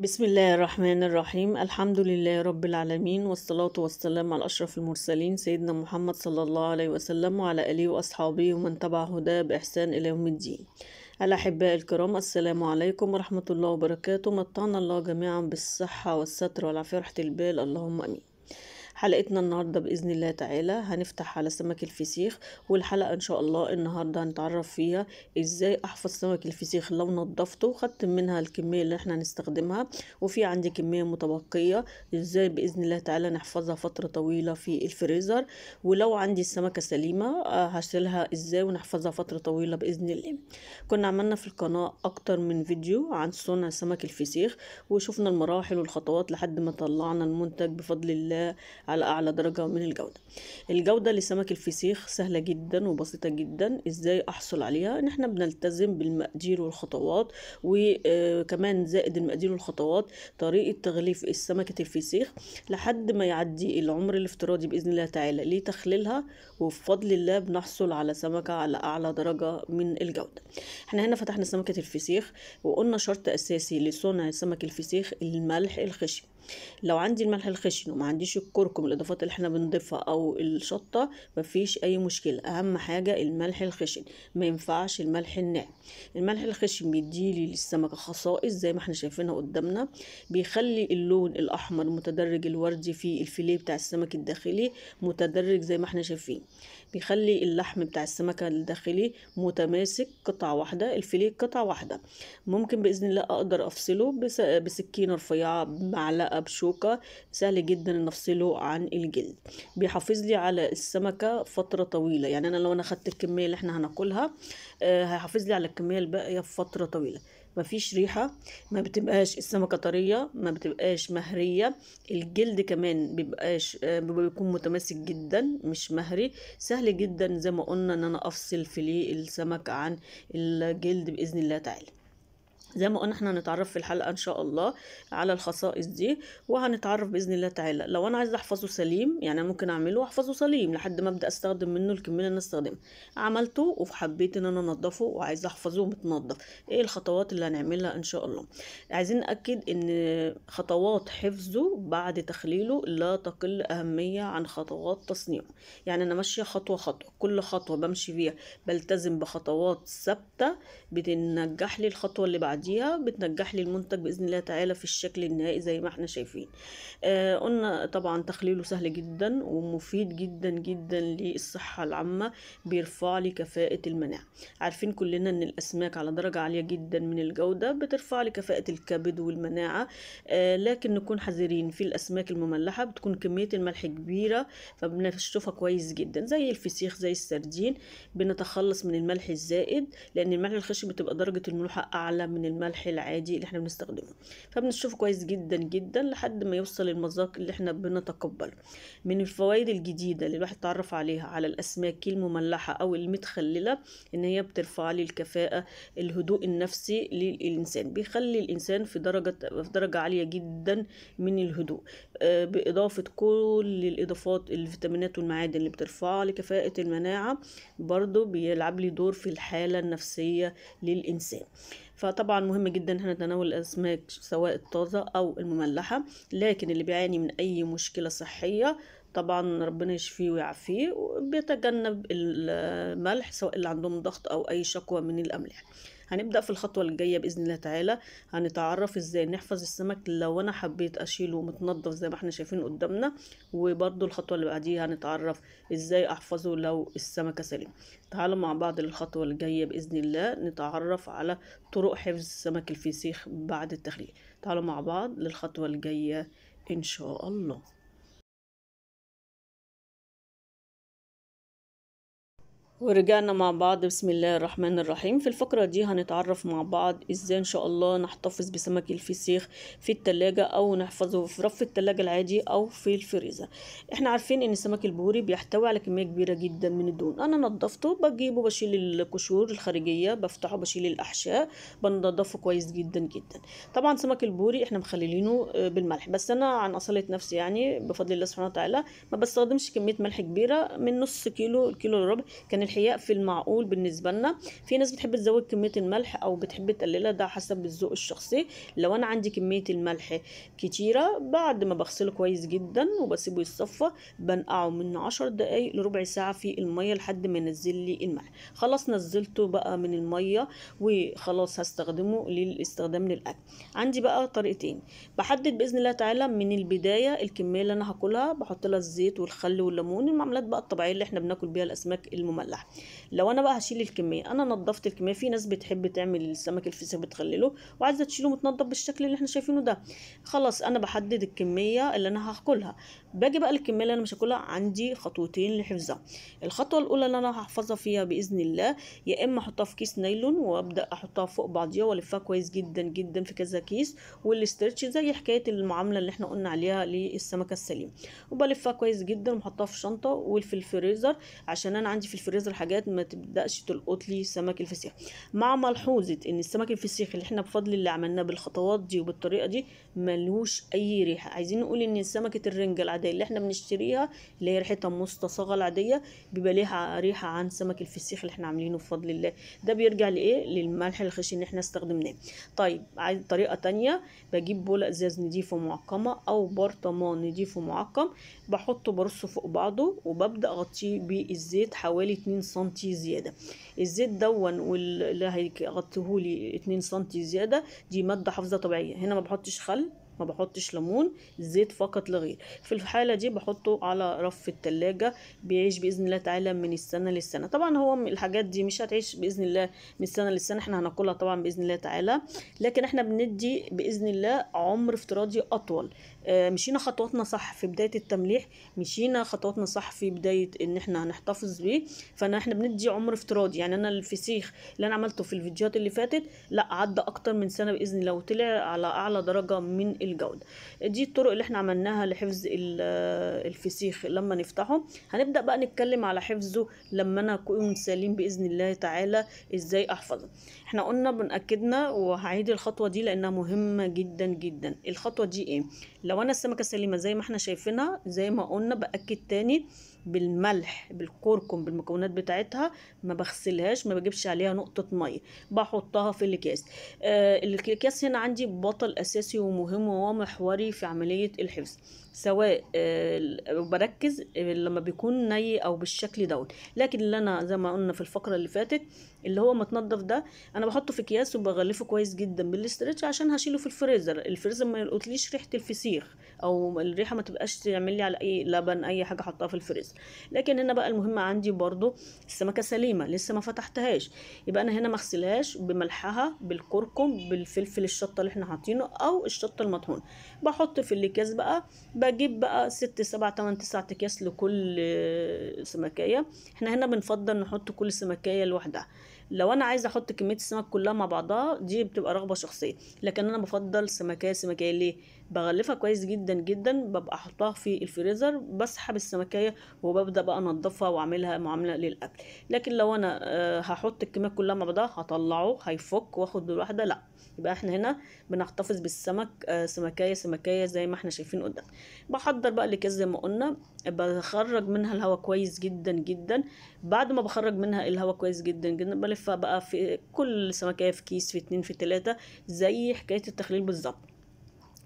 بسم الله الرحمن الرحيم الحمد لله رب العالمين والصلاة والسلام على أشرف المرسلين سيدنا محمد صلى الله عليه وسلم وعلى آله وأصحابه ومن تبع هداه بإحسان إلى يوم الدين الأحباء الكرام السلام عليكم ورحمة الله وبركاته متعنا الله جميعا بالصحة والستر والعافية ورحمة البال اللهم أمين حلقتنا النهاردة بإذن الله تعالى هنفتح على سمك الفسيخ والحلقة إن شاء الله النهاردة هنتعرف فيها إزاي أحفظ سمك الفسيخ لو نضفته خدت منها الكمية اللي احنا هنستخدمها وفي عندي كمية متبقية إزاي بإذن الله تعالى نحفظها فترة طويلة في الفريزر ولو عندي السمكة سليمة هشيلها آه، إزاي ونحفظها فترة طويلة بإذن الله كنا عملنا في القناة أكتر من فيديو عن صنع سمك الفسيخ وشفنا المراحل والخطوات لحد ما طلعنا المنتج بفضل الله على أعلى درجة من الجودة الجودة لسمك الفسيخ سهلة جدا وبسيطة جدا إزاي أحصل عليها إن إحنا بنلتزم بالمقادير والخطوات وكمان آه، زائد المقادير والخطوات طريقة تغليف السمكة الفسيخ لحد ما يعدي العمر الافتراضي بإذن الله تعالى لتخليلها وبفضل الله بنحصل على سمكة على أعلى درجة من الجودة إحنا هنا فتحنا سمكة الفسيخ وقلنا شرط أساسي لصنع سمك الفسيخ الملح الخشن لو عندي الملح الخشن وما عنديش الكركم الاضافات اللي احنا بنضيفها او الشطه مفيش اي مشكله اهم حاجه الملح الخشن ما ينفعش الملح الناعم الملح الخشن بيديلي للسمكه خصائص زي ما احنا شايفينها قدامنا بيخلي اللون الاحمر متدرج الوردي في الفيليه بتاع السمك الداخلي متدرج زي ما احنا شايفين بيخلي اللحم بتاع السمكة الداخلي متماسك قطعة واحدة الفيليه قطعة واحدة ممكن بإذن الله أقدر أفصله بسكينة رفيعة بمعلقة بشوكة سهل جدا إن أفصله عن الجلد بيحافظ لي على السمكة فترة طويلة يعني أنا لو أنا خدت الكمية اللي إحنا هناكلها آه، هيحافظ لي على الكمية الباقية فترة طويلة مفيش ريحة ما بتبقاش السمكة طرية ما بتبقاش مهرية الجلد كمان بيبقاش آه، بيكون متماسك جدا مش مهري سهل جدا زي ما قلنا ان انا افصل فيليه السمك عن الجلد بإذن الله تعالى زي ما قلنا احنا هنتعرف في الحلقه ان شاء الله على الخصائص دي وهنتعرف باذن الله تعالى لو انا عايزه احفظه سليم يعني انا ممكن اعمله واحفظه سليم لحد ما ابدا استخدم منه الكميه اللي انا استخدمها عملته وحبيت ان انا انضفه وعايزه احفظه متنضف ايه الخطوات اللي هنعملها ان شاء الله عايزين ناكد ان خطوات حفظه بعد تخليله لا تقل اهميه عن خطوات تصنيعه يعني انا ماشيه خطوه خطوه كل خطوه بمشي فيها بلتزم بخطوات ثابته بتنجح لي الخطوه اللي بعديها بعديها بتنجح لي المنتج باذن الله تعالى في الشكل النهائي زي ما احنا شايفين آه قلنا طبعا تخليله سهل جدا ومفيد جدا جدا للصحه العامه بيرفع لي كفاءه المناعه عارفين كلنا ان الاسماك على درجه عاليه جدا من الجوده بترفع لي كفاءه الكبد والمناعه آه لكن نكون حذرين في الاسماك المملحه بتكون كميه الملح كبيره فبنشوفها كويس جدا زي الفسيخ زي السردين بنتخلص من الملح الزائد لان الملح الخشن بتبقى درجه الملوحه اعلى من الملح الملح العادي اللي احنا بنستخدمه فبنشوف كويس جدا جدا لحد ما يوصل المذاق اللي احنا بنتقبله من الفوائد الجديدة اللي الواحد اتعرف عليها على الأسماك المملحة أو المتخللة إن هي بترفع لي الكفاءة الهدوء النفسي للإنسان بيخلي الإنسان في درجة في درجة عالية جدا من الهدوء آه، بإضافة كل الإضافات الفيتامينات والمعادن اللي بترفع كفاءه المناعة برضو بيلعب لي دور في الحالة النفسية للإنسان فطبعا مهم جدا ان احنا نتناول الاسماك سواء الطازه او المملحه لكن اللي بيعاني من اي مشكله صحيه طبعا ربنا يشفيه ويعافيه وبيتجنب الملح سواء اللي عندهم ضغط او اي شكوى من الاملاح هنبدأ في الخطوة اللي جاية بإذن الله تعالى هنتعرف ازاي نحفظ السمك لو انا حبيت اشيله متنضف زي ما احنا شايفين قدامنا وبرده الخطوة اللي بعديها هنتعرف ازاي احفظه لو السمكة سليمة تعالوا مع بعض للخطوة اللي جاية بإذن الله نتعرف على طرق حفظ السمك الفسيخ بعد التخليق تعالوا مع بعض للخطوة اللي جاية إن شاء الله ورجعنا مع بعض بسم الله الرحمن الرحيم في الفقرة دي هنتعرف مع بعض ازاي ان شاء الله نحتفظ بسمك الفسيخ في التلاجة او نحفظه في رف التلاجة العادي او في الفريزة احنا عارفين ان السمك البوري بيحتوي على كمية كبيرة جدا من الدهون انا نضفته بجيبه بشيل القشور الخارجية بفتحه بشيل الاحشاء بنضفه كويس جدا جدا طبعا سمك البوري احنا مخللينه آه، بالملح بس انا عن اصالة نفسي يعني بفضل الله سبحانه وتعالى ما بستخدمش كمية ملح كبيرة من نص كيلو الكيلو الربع كان الملحية في المعقول بالنسبه لنا في ناس بتحب تزود كميه الملح او بتحب تقللها ده حسب الذوق الشخصي لو انا عندي كميه الملح كتيره بعد ما بغسله كويس جدا وبسيبه يتصفى بنقعه من 10 دقايق لربع ساعه في الميه لحد ما ينزل لي الملح خلاص نزلته بقى من الميه وخلاص هستخدمه للاستخدام للاكل عندي بقى طريقتين بحدد باذن الله تعالى من البدايه الكميه اللي انا هاكلها بحط لها الزيت والخل والليمون المعاملات بقى الطبيعيه اللي احنا بناكل بيها الاسماك المملحه البلح لو انا بقى هشيل الكميه انا نظفت الكميه في ناس بتحب تعمل السمك الفسيخ بتخلله وعايزه تشيله متنضف بالشكل اللي احنا شايفينه ده خلاص انا بحدد الكميه اللي انا هاكلها باجي بقى الكميه اللي انا مش هاكلها عندي خطوتين لحفظها الخطوه الاولى اللي انا هحفظها فيها باذن الله يا اما احطها في كيس نايلون وابدا احطها فوق بعضيها والفها كويس جدا جدا في كذا كيس والاسترتش زي حكايه المعامله اللي احنا قلنا عليها للسمكه السليم وبلفها كويس جدا واحطها في شنطه وفي الفريزر عشان انا عندي في الفريزر هذه الحاجات ما تبداش تلقط لي سمك الفسيخ مع ملحوظه ان السمك الفسيخ اللي احنا بفضل اللي عملناه بالخطوات دي وبالطريقه دي ملوش اي ريحه عايزين نقول ان سمكه الرنجه العاديه اللي احنا بنشتريها اللي هي ريحتها مستصاغه العاديه بيبقى ليها ريحه عن سمك الفسيخ اللي احنا عاملينه بفضل الله ده بيرجع لايه للملح الخشن اللي احنا استخدمناه طيب عايز طريقه تانية بجيب بوله ازاز نضيف ومعقمه او برطمان نضيف ومعقم بحطه برصه فوق بعضه وببدا اغطيه بالزيت حوالي 2 2 سنتي زيادة الزيت دون واللي هيغطيهولي 2 سنتي زيادة دي مادة حافظة طبيعية هنا ما بحطش خل ما بحطش ليمون زيت فقط لغير في الحاله دي بحطه على رف التلاجة بيعيش باذن الله تعالى من السنه للسنه طبعا هو الحاجات دي مش هتعيش باذن الله من السنه للسنه احنا هناكلها طبعا باذن الله تعالى لكن احنا بندي باذن الله عمر افتراضي اطول آه، مشينا خطواتنا صح في بدايه التمليح مشينا خطواتنا صح في بدايه ان احنا هنحتفظ بيه فانا احنا بندي عمر افتراضي يعني انا الفسيخ اللي انا عملته في الفيديوهات اللي فاتت لا عدى اكتر من سنه باذن الله وطلع على اعلى درجه من الجوده دي الطرق اللي احنا عملناها لحفظ الفسيخ لما نفتحه هنبدا بقى نتكلم على حفظه لما انا اكون سليم باذن الله تعالى ازاي احفظه احنا قلنا بنأكدنا وهعيد الخطوه دي لانها مهمه جدا جدا الخطوه دي ايه لو لو انا السمكه سليمه زي ما احنا شايفينها زي ما قلنا باكد تاني بالملح بالكركم بالمكونات بتاعتها ما بغسلهاش ما بجيبش عليها نقطه ميه بحطها في الاكياس آه الاكياس هنا عندي بطل اساسي ومهم وهو محوري في عمليه الحفظ سواء آه بركز لما بيكون ني او بالشكل دوت لكن اللي انا زي ما قلنا في الفقره اللي فاتت اللي هو متنضف ده انا بحطه في اكياس وبغلفه كويس جدا بالاسترتش عشان هشيله في الفريزر الفريزر ما يلقطليش ريحه الفسيخ او الريحه ما تبقاش تعمل لي على اي لبن اي حاجه احطها في الفريزر لكن هنا بقى المهمة عندي برضو السمكة سليمة لسه ما فتحتهاش يبقى أنا هنا ما اغسلهاش بملحها بالكركم بالفلفل الشطة اللي احنا حاطينه أو الشطة المطحون بحط في الأكياس بقى بجيب بقى ست سبع تمن تسع أكياس لكل سمكية احنا هنا بنفضل نحط كل سمكية لوحدها لو انا عايزه احط كميه السمك كلها مع بعضها دي بتبقى رغبه شخصيه لكن انا بفضل سمكيه سمكيه ليه بغلفها كويس جدا جدا ببقى احطها في الفريزر بسحب السمكيه وببدا بقى انضفها واعملها معامله للاكل لكن لو انا آه، هحط الكميه كلها مع بعضها هطلعه هيفك واخد بالواحده لا يبقى احنا هنا بنحتفظ بالسمك آه، سمكيه سمكيه زي ما احنا شايفين قدام بحضر بقى الاكياس زي ما قلنا بخرج منها الهواء كويس جدا جدا بعد ما بخرج منها الهواء كويس جدا جدا بلفها بقى في كل سمكيه في كيس في اتنين في تلاتة زي حكايه التخليل بالظبط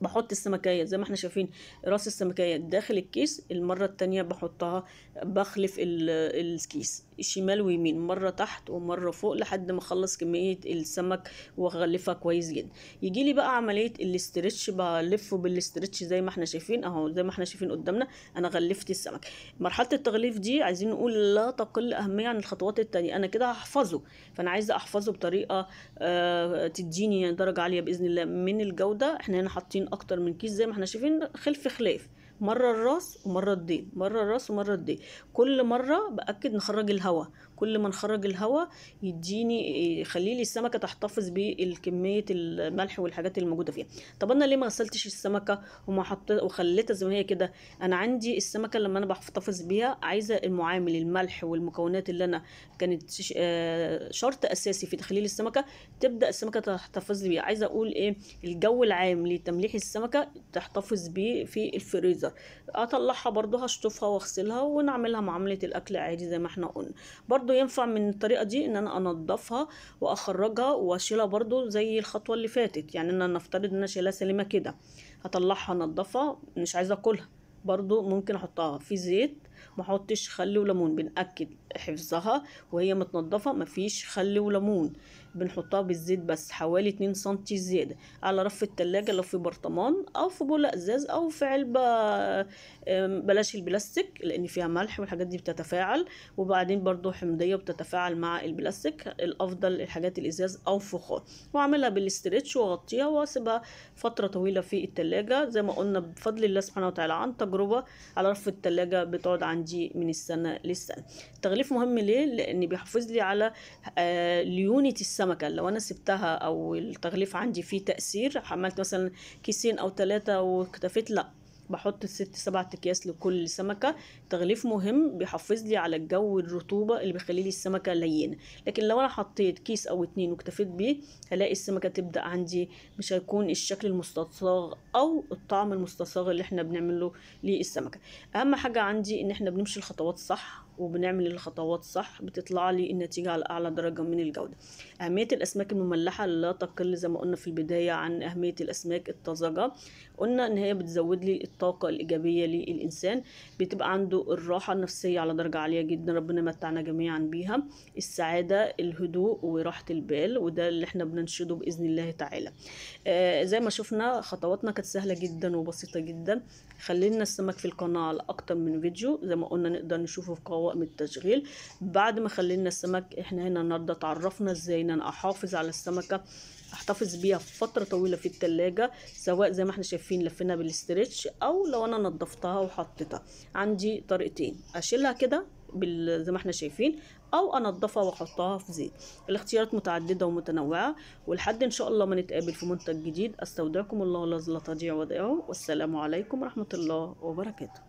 بحط السمكية زي ما احنا شايفين راس السمكية داخل الكيس المرة التانية بحطها بخلف الكيس شمال ويمين مرة تحت ومرة فوق لحد ما اخلص كمية السمك واغلفها كويس جدا يجي لي بقى عملية الاسترتش بلفه بالاسترتش زي ما احنا شايفين اهو زي ما احنا شايفين قدامنا انا غلفت السمك مرحلة التغليف دي عايزين نقول لا تقل اهمية عن الخطوات التانية انا كده هحفظه فانا عايزة احفظه بطريقة آه، تديني درجة عالية باذن الله من الجودة احنا هنا حاطين اكتر من كيس زي ما احنا شايفين خلف خلاف مره الراس ومره الدين مره الراس ومره الدين كل مره باكد نخرج الهواء كل ما نخرج الهواء يديني يخلي لي السمكه تحتفظ بالكميه الملح والحاجات اللي موجوده فيها طب انا ليه ما غسلتش السمكه وما حطيت وخليتها زي ما هي كده انا عندي السمكه لما انا بحتفظ بيها عايزه المعامل الملح والمكونات اللي انا كانت آه، شرط اساسي في تخليل السمكه تبدا السمكه تحتفظ بيها عايزه اقول ايه الجو العام لتمليح السمكه تحتفظ بيه في الفريزر اطلعها برده هشطفها واغسلها ونعملها معامله الاكل عادي زي ما احنا قلنا برضو برضو ينفع من الطريقه دي ان انا انضفها واخرجها واشيلها برضو زي الخطوه اللي فاتت يعني انا نفترض ان انا شايلها سليمه كده هطلعها انضفها مش عايزه اكلها برضو ممكن احطها في زيت ما احطش خل وليمون بنأكد حفظها وهي متنضفه مفيش خل وليمون بنحطها بالزيت بس حوالي 2 سم زياده على رف التلاجة لو في برطمان او في بوله ازاز او في علبه بلاش البلاستيك لان فيها ملح والحاجات دي بتتفاعل وبعدين برضو حمضيه بتتفاعل مع البلاستيك الافضل الحاجات الازاز او فخار واعملها بالاسترتش واغطيها واسيبها فتره طويله في التلاجة زي ما قلنا بفضل الله سبحانه وتعالى عن تجربه على رف التلاجة بتقعد عندي من السنة للسنة التغليف مهم ليه؟ لأن بيحافظ لي على آه، ليونة السمكة لو أنا سبتها أو التغليف عندي فيه تأثير عملت مثلا كيسين أو ثلاثة واكتفيت لأ بحط الست سبعة اكياس لكل سمكه تغليف مهم بيحفز لي على الجو الرطوبه اللي بيخلي لي السمكه لينه لكن لو انا حطيت كيس او اتنين واكتفيت بيه هلاقي السمكه تبدا عندي مش هيكون الشكل المستصاغ او الطعم المستصاغ اللي احنا بنعمله للسمكه اهم حاجه عندي ان احنا بنمشي الخطوات صح وبنعمل الخطوات صح بتطلع لي النتيجة على أعلى درجة من الجودة أهمية الأسماك المملحة لا تقل زي ما قلنا في البداية عن أهمية الأسماك الطازجة قلنا إن هي بتزود لي الطاقة الإيجابية للإنسان بتبقى عنده الراحة النفسية على درجة عالية جدا ربنا متعنا جميعا بيها السعادة الهدوء وراحة البال وده اللي احنا بننشده بإذن الله تعالى آه زي ما شفنا خطواتنا كانت سهلة جدا وبسيطة جدا خلينا السمك في القناة على أكتر من فيديو زي ما قلنا نقدر نشوفه في قوة وقم التشغيل بعد ما خلينا السمك احنا هنا النهارده اتعرفنا ازاي ان انا احافظ على السمكه احتفظ بيها فتره طويله في التلاجة سواء زي ما احنا شايفين لفينا بالاسترتش او لو انا نضفتها وحطيتها عندي طريقتين اشيلها كده زي ما احنا شايفين او انضفها واحطها في زيت الاختيارات متعدده ومتنوعه ولحد ان شاء الله ما نتقابل في منتج جديد استودعكم الله الذي لا تضيع ودائعه والسلام عليكم ورحمه الله وبركاته